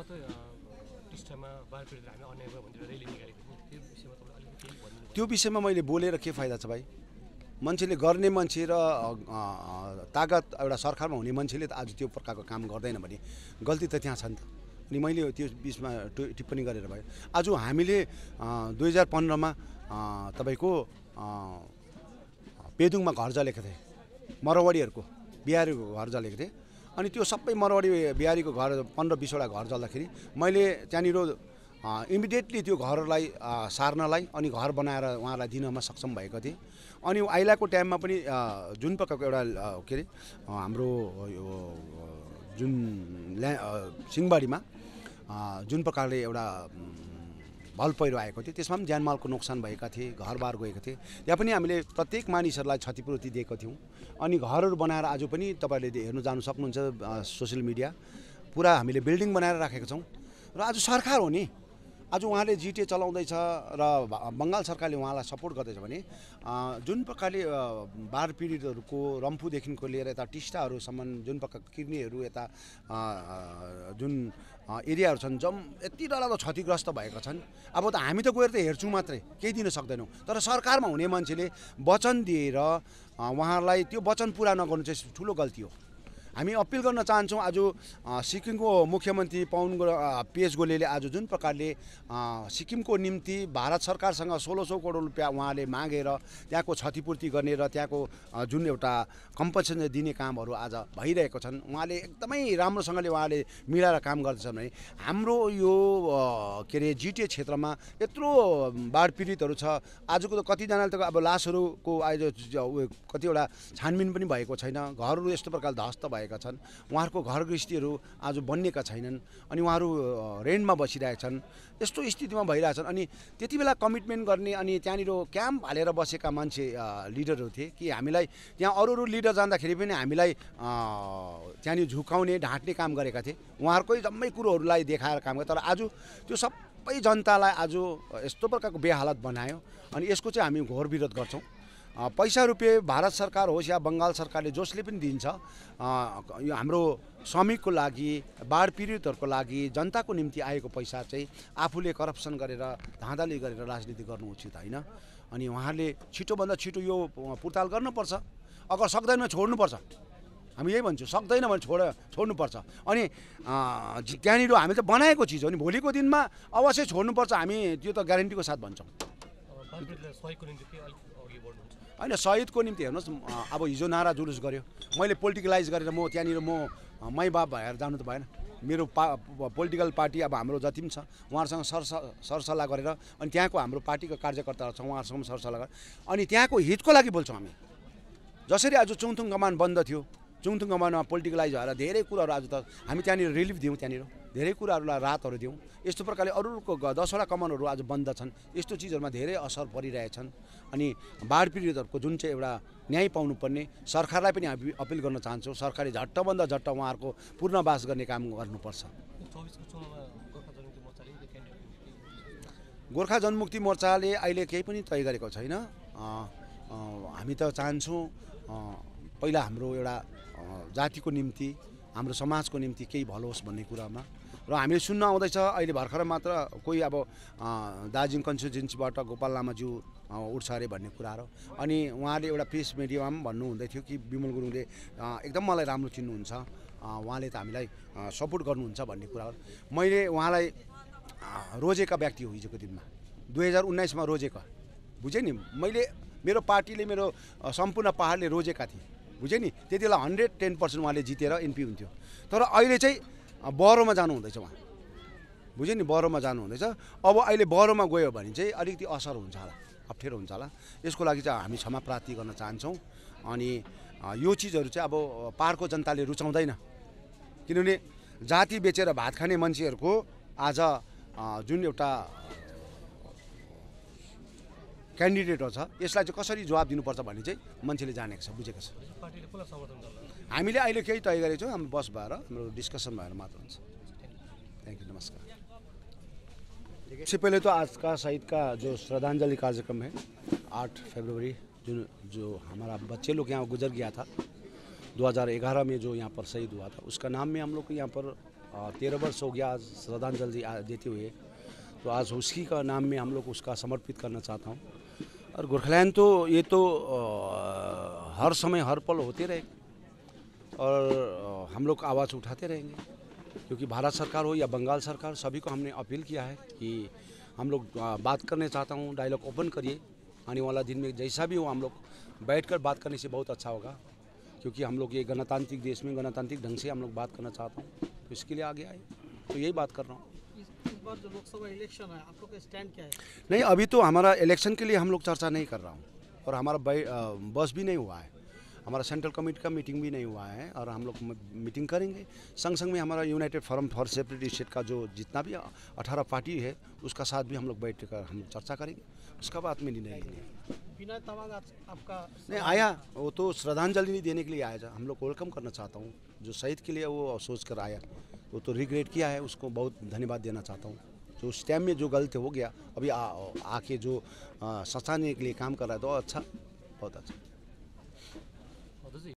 त्यो टिस्टामा पीडित हामी अन्याय भयो भनेर रेली त्यो विषयमा तपाईँलाई अलिकति भन्नु त्यो विषयमा मैले बोलेर के फाइदा छ भाइ मान्छेले गर्ने मान्छे र तागत एउटा सरकारमा हुने मान्छेले त आज त्यो प्रकारको काम गर्दैन भने गल्ती त त्यहाँ छ नि त अनि मैले त्यो बिचमा टिप्पणी गरेर भयो आज हामीले दुई हजार पन्ध्रमा तपाईँको पेदुङमा घर जलेको थिएँ मरवाडीहरूको बिहारीको घर जलेको थिएँ अनि त्यो सबै मरवाडी बिहारीको घर पन्ध्र बिसवटा घर जल्दाखेरि मैले त्यहाँनिर इमिडिएटली त्यो घरलाई सार्नलाई अनि घर बनाएर उहाँलाई दिनमा सक्षम भएको थिएँ अनि अहिलेको टाइममा पनि जुन प्रकारको एउटा के अरे हाम्रो यो जुन ल्या सिंहबारीमा जुन प्रकारले एउटा भल पहिरो आएको थियो त्यसमा पनि ज्यानमालको नोक्सान भएका थिए घरबार गएको थिए त्यहाँ पनि हामीले प्रत्येक मानिसहरूलाई क्षतिपूर्ति दिएको थियौँ अनि घरहरू बनाएर आज पनि तपाईँहरूले हेर्नु जानु सक्नुहुन्छ सोसियल मिडिया पुरा हामीले बिल्डिङ बनाएर राखेका छौँ र आज सरकार हो नि आज उहाँले जिटिए चलाउँदैछ र बङ्गाल सरकारले उहाँलाई सपोर्ट गर्दैछ भने जुन प्रकारले बाढ पीडितहरूको रम्फूदेखिको लिएर यता टिस्टाहरूसम्म जुन प्रकार किर्नीहरू यता जुन एरियाहरू छन् जम यति डरलाग्दो क्षतिग्रस्त भएका छन् अब त हामी त गएर त हेर्छौँ मात्रै केही दिन सक्दैनौँ तर सरकारमा हुने मान्छेले वचन दिएर उहाँहरूलाई त्यो वचन पुरा नगर्नु चाहिँ ठुलो गल्ती हो हामी अपिल गर्न चाहन्छौँ आज सिक्किमको मुख्यमन्त्री पवन गो पिएच गोलेले आज जुन प्रकारले सिक्किमको निम्ति भारत सरकारसँग सोह्र सौ करोड रुपियाँ उहाँले मागेर त्यहाँको क्षतिपूर्ति गर्ने र त्यहाँको जुन एउटा कम्पन्सेसन दिने कामहरू आज भइरहेको छन् उहाँले एकदमै राम्रोसँगले उहाँले मिलाएर काम गर्दैछन् भने हाम्रो यो के अरे जिटिए क्षेत्रमा यत्रो बाढ पीडितहरू छ आजको त कतिजनाले त अब लासहरूको आज कतिवटा छानबिन पनि भएको छैन घरहरू यस्तो प्रकारले ध्वस्त भयो गएका छन् उहाँहरूको घर गृहस्थीहरू आज बनिएका छैनन् अनि उहाँहरू रेन्टमा बसिरहेका छन् यस्तो स्थितिमा भइरहेछन् अनि त्यति बेला कमिटमेन्ट गर्ने अनि त्यहाँनिर क्याम्प हालेर बसेका मान्छे लिडरहरू थिए कि हामीलाई त्यहाँ अरू अरू लिडर जाँदाखेरि पनि हामीलाई त्यहाँनिर झुकाउने ढाँट्ने काम गरेका थिए उहाँहरूकै जम्मै कुरोहरूलाई देखाएर काम गरे तर आज त्यो सबै जनतालाई आज यस्तो प्रकारको बेहालत बनायो अनि यसको चाहिँ हामी घोर विरोध गर्छौँ पैसा रुपियाँ भारत सरकार होस् या बङ्गाल सरकारले जसले पनि दिन्छ यो हाम्रो श्रमिकको लागि बाढ पीडितहरूको लागि जनताको निम्ति आएको पैसा चाहिँ आफूले करप्सन गरेर धाँधली गरेर राजनीति गर्नु उचित होइन अनि उहाँहरूले छिटोभन्दा छिटो यो पुर्ताल गर्नुपर्छ अगर सक्दैन छोड्नुपर्छ हामी यही भन्छौँ सक्दैन भने छोड छोड्नुपर्छ अनि त्यहाँनिर हामी त बनाएको चिज हो नि भोलिको दिनमा अवश्य छोड्नुपर्छ हामी त्यो त ग्यारेन्टीको साथ भन्छौँ होइन सहिदको निम्ति हेर्नुहोस् अब हिजो नारा जुलुस गऱ्यो मैले पोलिटिकलाइज गरेर म त्यहाँनिर म मै बाप भएर जानु त भएन मेरो पा पोलिटिकल पार्टी अब हाम्रो जति पनि छ उहाँहरूसँग सरस सरसल्लाह गरेर अनि त्यहाँको हाम्रो पार्टीको कार्यकर्ताहरू छ उहाँहरूसँग सरसल्लाह गरेर अनि त्यहाँको हितको लागि बोल्छौँ हामी जसरी आज चुङथुङ कमान बन्द थियो चुङथुङ कमानमा पोलिटिकलाइज भएर धेरै कुराहरू आज त हामी त्यहाँनिर रिलिफ दियौँ त्यहाँनिर धेरै कुराहरूलाई राहतहरू दिउँ यस्तो प्रकारले अरूको दसवटा कमानहरू आज बन्द छन् यस्तो चिजहरूमा धेरै असर परिरहेछन् अनि बाढ पीडितहरूको जुन चाहिँ एउटा न्याय पाउनुपर्ने सरकारलाई पनि हामी अपिल गर्न चाहन्छौँ सरकारले झट्टभन्दा झट्ट उहाँहरूको पुनर्वास गर्ने काम गर्नुपर्छ गोर्खा जनमुक्ति मोर्चाले अहिले केही पनि तय गरेको छैन हामी त चाहन्छौँ पहिला हाम्रो एउटा जातिको निम्ति हाम्रो समाजको निम्ति केही भलो होस् भन्ने कुरामा र हामीले सुन्न आउँदैछ अहिले भर्खर मात्र कोही अब दार्जिलिङ कन्स्टिट्युन्सीबाट गोपाल लामाज्यू उठ्छ अरे भन्ने कुराहरू अनि उहाँले एउटा प्रेस मिडियामा पनि भन्नुहुँदै थियो कि विमल गुरुङले एकदम मलाई राम्रो चिन्नुहुन्छ उहाँले त हामीलाई सपोर्ट गर्नुहुन्छ भन्ने कुरा मैले उहाँलाई रोजेका व्यक्ति हो हिजोको दिनमा दुई हजार उन्नाइसमा रोजेका बुझेँ नि मैले मेरो पार्टीले मेरो सम्पूर्ण पाहाडले रोजेका थिएँ बुझ्यो नि त्यति बेला हन्ड्रेड टेन पर्सेन्ट उहाँले जितेर एनपी हुन्थ्यो तर अहिले चाहिँ बरोमा जानु हुँदैछ उहाँ बुझ्यो नि बरोमा जानु हुँदैछ अब अहिले बरोमा गयो भने चाहिँ अलिकति असर हुन्छ होला अप्ठ्यारो हुन्छ होला यसको लागि चाहिँ हामी क्षमा प्राप्ति गर्न चाहन्छौँ अनि यो चिजहरू चाहिँ अब पाहाडको जनताले रुचाउँदैन किनभने जाति बेचेर भात खाने मान्छेहरूको आज जुन एउटा क्यान्डिडेट हो छ यसलाई चाहिँ कसरी जवाब दिनुपर्छ भन्ने चाहिँ मान्छेले जानेको छ बुझेको छ हामीले अहिले केही तय गरेको छौँ बस भएर हाम्रो डिस्कसन भएर मात्र हुन्छ थ्याङ्क यू नमस्कार सबसे पहले तो आज का शहीद का जो श्रद्धांजलि कार्यक्रम है आठ फेब्रुवरी जो जो हमारा बच्चे लोग यहाँ गुजर गया था 2011 में जो यहाँ पर शहीद हुआ था उसका नाम में हम लोग यहाँ पर तेरह वर्ष हो गया आज श्रद्धांजलि देते हुए तो आज उसकी का नाम में हम लोग उसका समर्पित करना चाहता हूँ और गोर्खालैंड तो ये तो हर समय हर पल होते रहेगा और हम लोग आवाज़ उठाते रहेंगे क्योंकि भारत सरकार हो या बंगाल सरकार सभी को हमने अपील किया है कि हम लोग बात करने चाहता हूँ डायलॉग ओपन करिए आने वाला दिन में जैसा भी हो हम लोग बैठ कर बात करने से बहुत अच्छा होगा क्योंकि हम लोग ये गणतांत्रिक देश में गणतांत्रिक ढंग से हम लोग बात करना चाहता हूँ तो इसके लिए आगे आए तो यही बात कर रहा हूँ बार जो लोकसभा इलेक्शन है आप लोग का स्टैंड क्या है नहीं अभी तो हमारा इलेक्शन के लिए हम लोग चर्चा नहीं कर रहा हूँ और हमारा बस भी नहीं हुआ है हमारा सेंट्रल कमेटी का मीटिंग भी नहीं हुआ है और हम लोग मीटिंग करेंगे संग संग में हमारा united forum for separate state का जो जितना भी अठारह पार्टी है उसका साथ भी हम लोग बैठ कर हम चर्चा करेंगे उसका बाद में निर्णय लेंगे बिना आपका नहीं आया वो तो श्रद्धांजलि देने के लिए आया जा हम लोग वेलकम करना चाहता हूँ जो शहीद के लिए वो सोच कर आया वो तो रिग्रेट किया है उसको बहुत धन्यवाद देना चाहता हूँ जो उस टाइम में जो गलत हो गया अभी आके जो सचाने के लिए काम कर रहा है तो अच्छा बहुत अच्छा